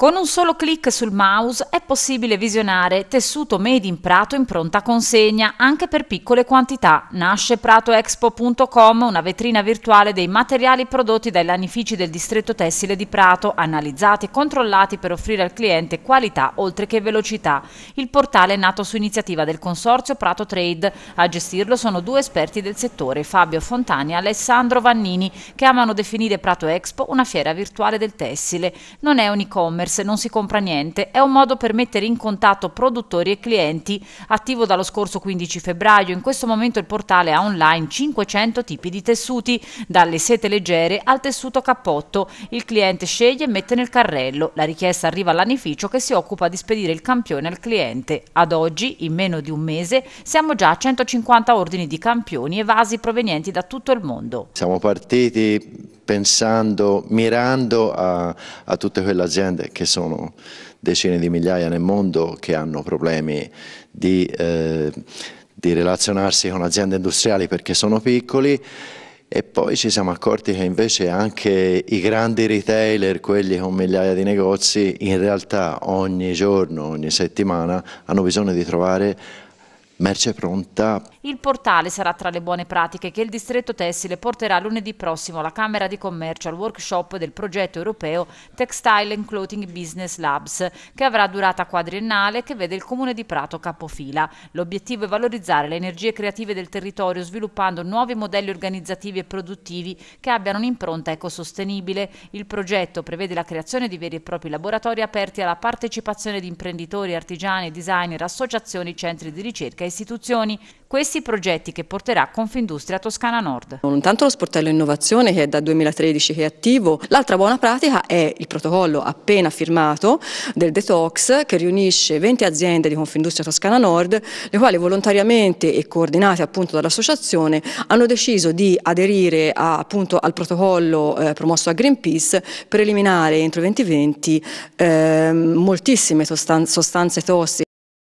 Con un solo clic sul mouse è possibile visionare tessuto made in Prato in pronta consegna anche per piccole quantità. Nasce pratoexpo.com, una vetrina virtuale dei materiali prodotti dai lanifici del distretto tessile di Prato, analizzati e controllati per offrire al cliente qualità oltre che velocità. Il portale è nato su iniziativa del consorzio Prato Trade. A gestirlo sono due esperti del settore, Fabio Fontani e Alessandro Vannini, che amano definire Prato Expo una fiera virtuale del tessile. Non è un e-commerce e non si compra niente è un modo per mettere in contatto produttori e clienti, attivo dallo scorso 15 febbraio. In questo momento il portale ha online 500 tipi di tessuti, dalle sete leggere al tessuto cappotto. Il cliente sceglie e mette nel carrello. La richiesta arriva all'anificio che si occupa di spedire il campione al cliente. Ad oggi, in meno di un mese, siamo già a 150 ordini di campioni e vasi provenienti da tutto il mondo. Siamo partiti pensando, mirando a, a tutte quelle aziende che sono decine di migliaia nel mondo che hanno problemi di, eh, di relazionarsi con aziende industriali perché sono piccoli e poi ci siamo accorti che invece anche i grandi retailer, quelli con migliaia di negozi, in realtà ogni giorno, ogni settimana hanno bisogno di trovare merce pronta. Il portale sarà tra le buone pratiche che il distretto tessile porterà lunedì prossimo alla Camera di Commercio al workshop del progetto europeo Textile and Clothing Business Labs, che avrà durata quadriennale e che vede il comune di Prato capofila. L'obiettivo è valorizzare le energie creative del territorio sviluppando nuovi modelli organizzativi e produttivi che abbiano un'impronta ecosostenibile. Il progetto prevede la creazione di veri e propri laboratori aperti alla partecipazione di imprenditori, artigiani, designer, associazioni, centri di ricerca e istituzioni questi progetti che porterà Confindustria Toscana Nord. Non tanto lo sportello innovazione che è da 2013 che è attivo, l'altra buona pratica è il protocollo appena firmato del detox che riunisce 20 aziende di Confindustria Toscana Nord, le quali volontariamente e coordinate appunto dall'associazione hanno deciso di aderire a, appunto al protocollo eh, promosso a Greenpeace per eliminare entro 2020 eh, moltissime sostanze tossiche.